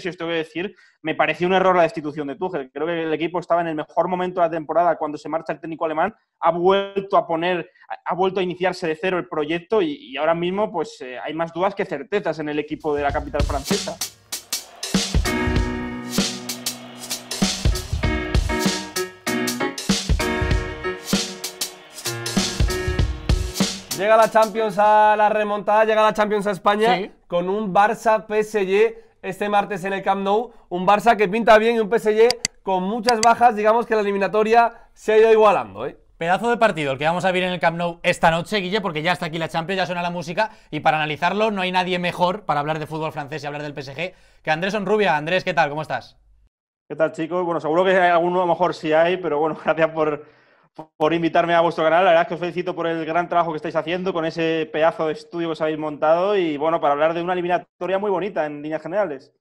si os tengo que decir, me pareció un error la destitución de Tuchel. Creo que el equipo estaba en el mejor momento de la temporada cuando se marcha el técnico alemán, ha vuelto a poner, ha vuelto a iniciarse de cero el proyecto y, ahora mismo pues eh, hay más dudas que certezas en el equipo de la capital francesa. Llega la Champions a la remontada, llega la Champions a España con un Barça PSG este martes en el Camp Nou. Un Barça que pinta bien y un PSG con muchas bajas. Digamos que la eliminatoria se ha ido igualando, ¿eh? Pedazo de partido el que vamos a ver en el Camp Nou esta noche, Guille, porque ya está aquí la Champions, ya suena la música y para analizarlo no hay nadie mejor para hablar de fútbol francés y hablar del PSG que Andrés Onrubia. Andrés, ¿qué tal? ¿Cómo estás? ¿Qué tal, chicos? Bueno, seguro que hay alguno a lo mejor sí hay, pero bueno, gracias por, por invitarme a vuestro canal. La verdad es que os felicito por el gran trabajo que estáis haciendo con ese pedazo de estudio que os habéis montado y bueno, para hablar de una eliminatoria muy bonita en líneas generales.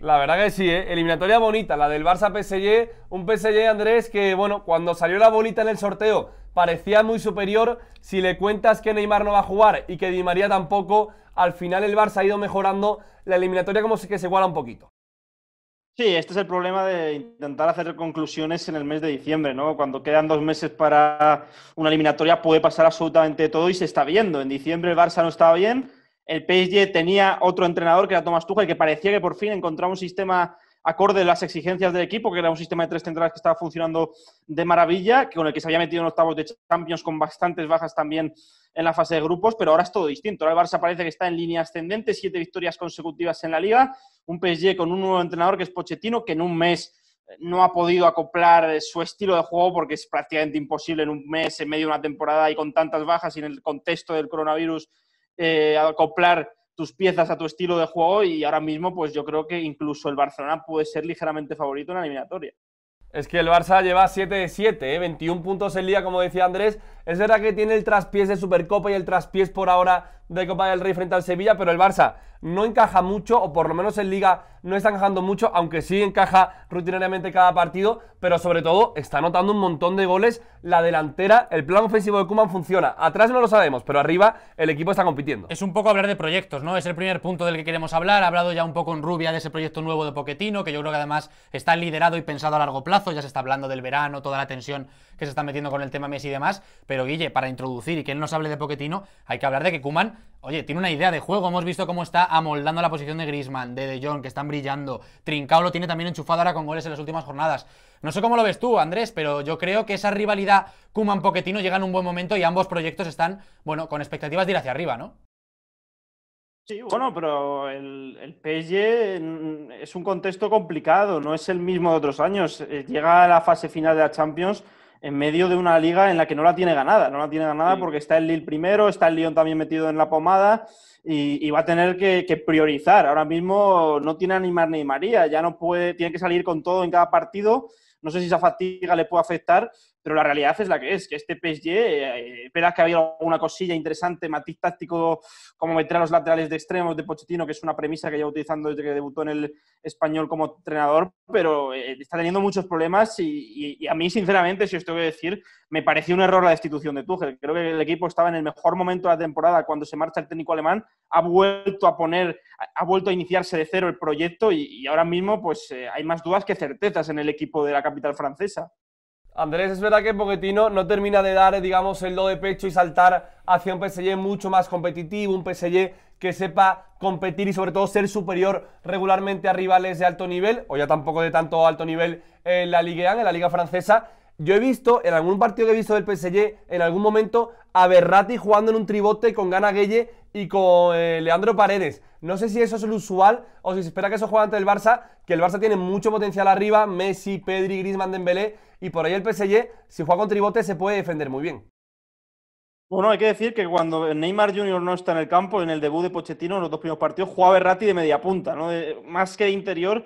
La verdad que sí, ¿eh? eliminatoria bonita, la del Barça PSG, un PSG Andrés que bueno, cuando salió la bolita en el sorteo parecía muy superior, si le cuentas que Neymar no va a jugar y que Di María tampoco, al final el Barça ha ido mejorando, la eliminatoria como si que se iguala un poquito. Sí, este es el problema de intentar hacer conclusiones en el mes de diciembre, ¿no? Cuando quedan dos meses para una eliminatoria puede pasar absolutamente todo y se está viendo. En diciembre el Barça no estaba bien, el PSG tenía otro entrenador que era Thomas Tuchel que parecía que por fin encontraba un sistema acorde a las exigencias del equipo, que era un sistema de tres centrales que estaba funcionando de maravilla, con el que se había metido en octavos de Champions con bastantes bajas también en la fase de grupos, pero ahora es todo distinto. Ahora el Barça parece que está en línea ascendente, siete victorias consecutivas en la Liga, un PSG con un nuevo entrenador que es Pochettino, que en un mes eh, no ha podido acoplar eh, su estilo de juego porque es prácticamente imposible en un mes, en medio de una temporada y con tantas bajas y en el contexto del coronavirus, eh, acoplar tus piezas a tu estilo de juego y ahora mismo pues yo creo que incluso el Barcelona puede ser ligeramente favorito en la eliminatoria. Es que el Barça lleva 7 de 7, 21 ¿eh? puntos el día como decía Andrés. Es verdad que tiene el traspiés de Supercopa y el traspiés por ahora de Copa del Rey frente al Sevilla, pero el Barça no encaja mucho, o por lo menos en Liga no está encajando mucho, aunque sí encaja rutinariamente cada partido, pero sobre todo está anotando un montón de goles. La delantera, el plan ofensivo de Kuman funciona. Atrás no lo sabemos, pero arriba el equipo está compitiendo. Es un poco hablar de proyectos, ¿no? Es el primer punto del que queremos hablar. Ha hablado ya un poco en Rubia de ese proyecto nuevo de Poquetino, que yo creo que además está liderado y pensado a largo plazo. Ya se está hablando del verano, toda la tensión que se está metiendo con el tema Messi y demás. Pero Guille, para introducir y que él nos hable de Poquetino, hay que hablar de que Kuman Oye, tiene una idea de juego. Hemos visto cómo está amoldando la posición de Grisman, de De Jong, que están brillando. Trincao lo tiene también enchufado ahora con goles en las últimas jornadas. No sé cómo lo ves tú, Andrés, pero yo creo que esa rivalidad Kuman-Poquetino llega en un buen momento y ambos proyectos están, bueno, con expectativas de ir hacia arriba, ¿no? Sí, bueno, pero el, el PSG es un contexto complicado, no es el mismo de otros años. Eh, llega a la fase final de la Champions en medio de una liga en la que no la tiene ganada. No la tiene ganada porque está el Lille primero, está el Lyon también metido en la pomada y, va a tener que, priorizar. Ahora mismo no tiene animar ni ni María, ya no puede, tiene que salir con todo en cada partido. No sé si esa fatiga le puede afectar, pero la realidad es la que es, que este PSG, espera eh, que había alguna cosilla interesante, matiz táctico, como meter a los laterales de extremos de Pochettino, que es una premisa que lleva utilizando desde que debutó en el español como entrenador, pero eh, está teniendo muchos problemas y, a mí, sinceramente, si os tengo que decir, me pareció un error la destitución de Tuchel. Creo que el equipo estaba en el mejor momento de la temporada cuando se marcha el técnico alemán, ha vuelto a poner, ha vuelto a iniciarse de cero el proyecto y, ahora mismo pues eh, hay más dudas que certezas en el equipo de la capital francesa. Andrés, es verdad que Pochettino no termina de dar, digamos, el do de pecho y saltar hacia un PSG mucho más competitivo, un PSG que sepa competir y sobre todo ser superior regularmente a rivales de alto nivel, o ya tampoco de tanto alto nivel en la Ligue en la Liga Francesa, yo he visto, en algún partido que he visto del PSG, en algún momento, a Berrati jugando en un tribote con Gana Gueye y con eh, Leandro Paredes. No sé si eso es lo usual o si se espera que eso juegue ante el Barça, que el Barça tiene mucho potencial arriba, Messi, Pedri, Griezmann, Dembélé, y por ahí el PSG, si juega con tribote, se puede defender muy bien. Bueno, hay que decir que cuando Neymar Jr. no está en el campo, en el debut de Pochettino, en los dos primeros partidos, juega Berrati de media punta, ¿no? más que de interior,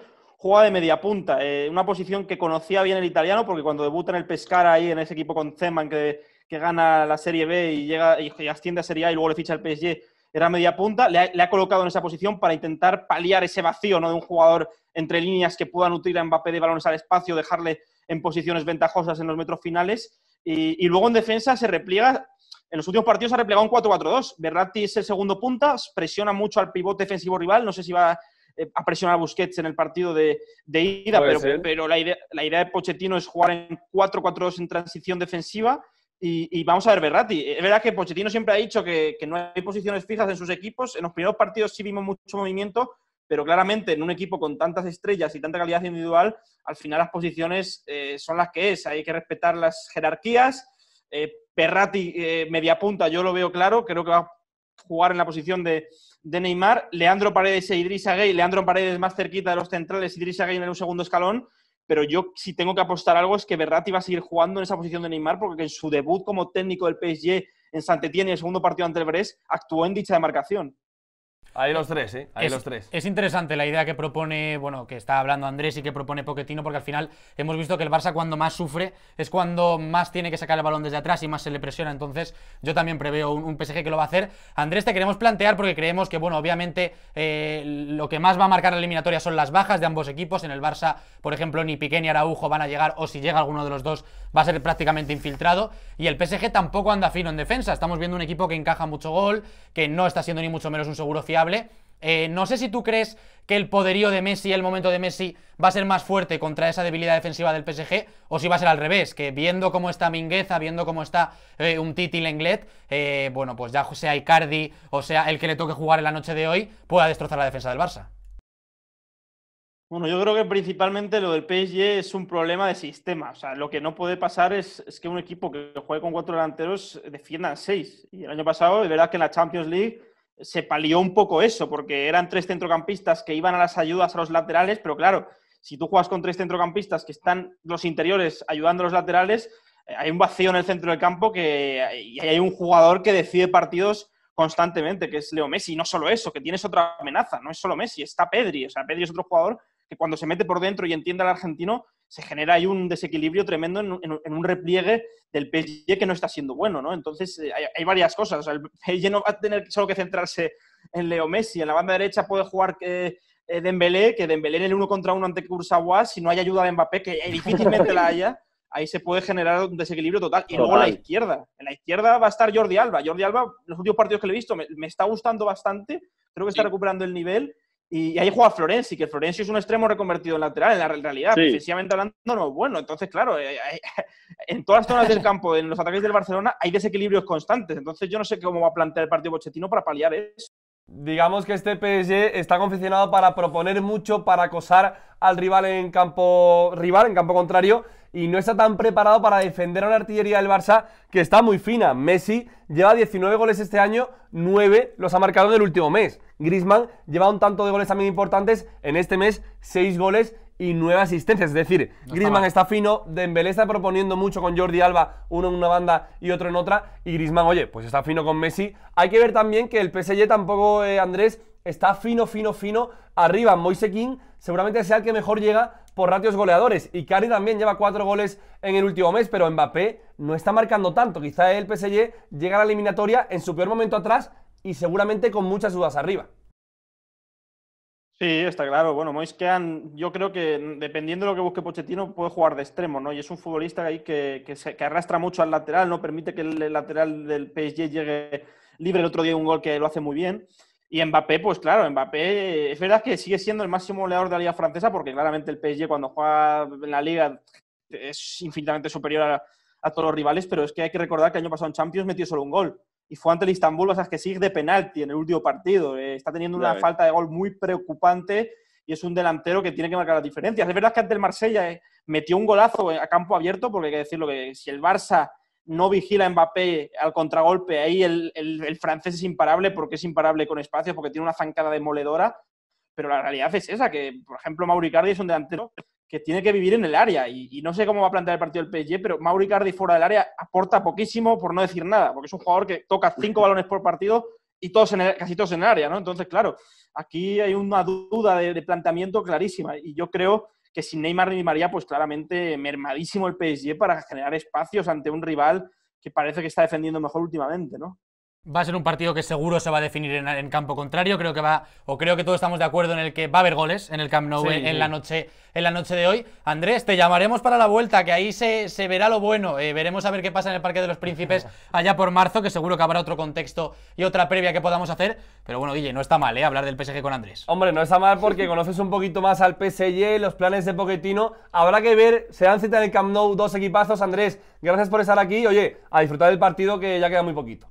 juega de media punta, eh, una posición que conocía bien el italiano, porque cuando debuta en el Pescara ahí, en ese equipo con Zeman que, gana la Serie B y llega y, asciende a Serie A y luego le ficha el PSG, era media punta, le ha, colocado en esa posición para intentar paliar ese vacío ¿no? de un jugador entre líneas que puedan nutrir a Mbappé de balones al espacio, dejarle en posiciones ventajosas en los metros finales. Y, luego en defensa se repliega, en los últimos partidos se ha replegado un 4-4-2. Berratti es el segundo punta, presiona mucho al pivote defensivo rival, no sé si va eh, a presionar a Busquets en el partido de, ida, pero, la, idea, de Pochettino es jugar en 4-4-2 en transición defensiva. Y, vamos a ver Berratti. Es verdad que Pochettino siempre ha dicho que, no hay posiciones fijas en sus equipos. En los primeros partidos sí vimos mucho movimiento, pero claramente en un equipo con tantas estrellas y tanta calidad individual, al final las posiciones eh, son las que es. Hay que respetar las jerarquías. Eh, eh media punta, yo lo veo claro. Creo que va jugar en la posición de, de Neymar, Leandro Paredes e Idrissa Gay, Leandro Paredes más cerquita de los centrales, Idrissa Gay en el segundo escalón, pero yo si tengo que apostar algo es que Berratti va a seguir jugando en esa posición de Neymar porque en su debut como técnico del PSG en Santetien y el segundo partido ante el Brest actuó en dicha demarcación. Ahí los tres, ¿eh? Ahí los tres. Es interesante la idea que propone, bueno, que está hablando Andrés y que propone Poquetino, porque al final hemos visto que el Barça cuando más sufre es cuando más tiene que sacar el balón desde atrás y más se le presiona. Entonces, yo también preveo un, PSG que lo va a hacer. Andrés, te queremos plantear porque creemos que, bueno, obviamente eh, lo que más va a marcar la eliminatoria son las bajas de ambos equipos. En el Barça, por ejemplo, ni Piqué ni Araujo van a llegar, o si llega alguno de los dos, va a ser prácticamente infiltrado. Y el PSG tampoco anda fino en defensa. Estamos viendo un equipo que encaja mucho gol, que no está siendo ni mucho menos un seguro fiable eh, no sé si tú crees que el poderío de Messi, el momento de Messi, va a ser más fuerte contra esa debilidad defensiva del PSG, o si va a ser al revés, que viendo cómo está Mingueza, viendo cómo está eh, un Titi Lenglet, eh, bueno, pues ya sea Icardi, o sea, el que le toque jugar en la noche de hoy, pueda destrozar la defensa del Barça. Bueno, yo creo que principalmente lo del PSG es un problema de sistema. O sea, lo que no puede pasar es, que un equipo que juegue con cuatro delanteros defienda seis. Y el año pasado, de verdad que en la Champions League se palió un poco eso, porque eran tres centrocampistas que iban a las ayudas a los laterales, pero claro, si tú juegas con tres centrocampistas que están los interiores ayudando a los laterales, eh, hay un vacío en el centro del campo que y hay un jugador que decide partidos constantemente, que es Leo Messi. Y no solo eso, que tienes otra amenaza, no es solo Messi, está Pedri. O sea, Pedri es otro jugador que cuando se mete por dentro y entiende al argentino, se genera ahí un desequilibrio tremendo en, un repliegue del PSG que no está siendo bueno, ¿no? Entonces, eh, hay, varias cosas. O el PSG no va a tener solo que centrarse en Leo Messi. En la banda derecha puede jugar eh, eh Dembélé, que Dembélé en el uno contra uno ante Kurzawa, si no hay ayuda de Mbappé, que difícilmente la haya, ahí se puede generar un desequilibrio total. Y luego la izquierda. En la izquierda va a estar Jordi Alba. Jordi Alba, los últimos partidos que le he visto, me, está gustando bastante. Creo que está recuperando el nivel y ahí juega Florenzi, que Florenzi es un extremo reconvertido en lateral, en la realidad, precisamente hablando, no bueno. Entonces, claro, eh, eh, eh, en todas las zonas del campo, en los ataques del Barcelona, hay desequilibrios constantes. Entonces, yo no sé cómo va a plantear el partido bochetino para paliar eso. Digamos que este PSG está confeccionado para proponer mucho, para acosar al rival en campo rival, en campo contrario, y no está tan preparado para defender a la artillería del Barça que está muy fina. Messi lleva 19 goles este año, 9 los ha marcado en el último mes. Griezmann lleva un tanto de goles también importantes en este mes, 6 goles y nueva asistencia, Es decir, Griezmann Grisman está fino, Dembélé está proponiendo mucho con Jordi Alba, uno en una banda y otro en otra, y Grisman, oye, pues está fino con Messi. Hay que ver también que el PSG tampoco, eh, Andrés, está fino, fino, fino. Arriba, Moise King seguramente sea el que mejor llega por ratios goleadores. Y Cari también lleva cuatro goles en el último mes, pero Mbappé no está marcando tanto. Quizá el PSG llega a la eliminatoria en su peor momento atrás y seguramente con muchas dudas arriba. Sí, está claro. Bueno, Kean, yo creo que dependiendo de lo que busque Pochettino, puede jugar de extremo, ¿no? Y es un futbolista ahí que, que, arrastra mucho al lateral, no permite que el lateral del PSG llegue libre. El otro día un gol que lo hace muy bien. Y Mbappé, pues claro, Mbappé es verdad que sigue siendo el máximo goleador de la Liga Francesa, porque claramente el PSG cuando juega en la Liga es infinitamente superior a, a todos los rivales, pero es que hay que recordar que el año pasado en Champions metió solo un gol y fue ante el Istanbul, o sea, que sigue de penalti en el último partido. Eh, está teniendo una falta de gol muy preocupante y es un delantero que tiene que marcar las diferencias. Es verdad que ante el Marsella eh, metió un golazo eh, a campo abierto, porque hay que decirlo que si el Barça no vigila a Mbappé al contragolpe, ahí el, francés es imparable porque es imparable con espacios, porque tiene una zancada demoledora. Pero la realidad es esa, que por ejemplo Mauricardi es un delantero que tiene que vivir en el área. Y, no sé cómo va a plantear el partido el PSG, pero Mauri Cardi fuera del área aporta poquísimo, por no decir nada, porque es un jugador que toca cinco balones por partido y todos en casi todos en el área, ¿no? Entonces, claro, aquí hay una duda de, planteamiento clarísima. Y yo creo que sin Neymar ni María, pues claramente mermadísimo el PSG para generar espacios ante un rival que parece que está defendiendo mejor últimamente, ¿no? Va a ser un partido que seguro se va a definir en, campo contrario. Creo que va, o creo que todos estamos de acuerdo en el que va a haber goles en el Camp Nou en, La noche, en la noche de hoy. Andrés, te llamaremos para la vuelta, que ahí se, verá lo bueno. Eh, veremos a ver qué pasa en el Parque de los Príncipes allá por marzo, que seguro que habrá otro contexto y otra previa que podamos hacer. Pero bueno, Guille, no está mal, ¿eh? Hablar del PSG con Andrés. Hombre, no está mal porque conoces un poquito más al PSG, los planes de Poquetino. Habrá que ver, se dan cita en el Camp Nou dos equipazos. Andrés, gracias por estar aquí. Oye, a disfrutar del partido que ya queda muy poquito.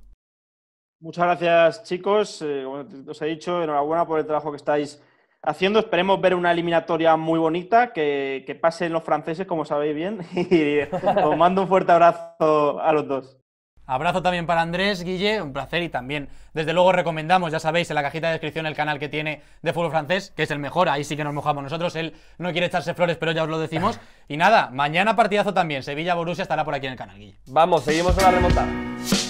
Muchas gracias, chicos. Eh, como os he dicho, enhorabuena por el trabajo que estáis haciendo. Esperemos ver una eliminatoria muy bonita, que, que pasen los franceses, como sabéis bien. Y os mando un fuerte abrazo a los dos. Abrazo también para Andrés, Guille, un placer y también, desde luego, recomendamos, ya sabéis, en la cajita de descripción el canal que tiene de fútbol francés, que es el mejor, ahí sí que nos mojamos nosotros, él no quiere echarse flores, pero ya os lo decimos. Y nada, mañana partidazo también, Sevilla-Borussia estará por aquí en el canal, Guille. Vamos, seguimos con la remontada.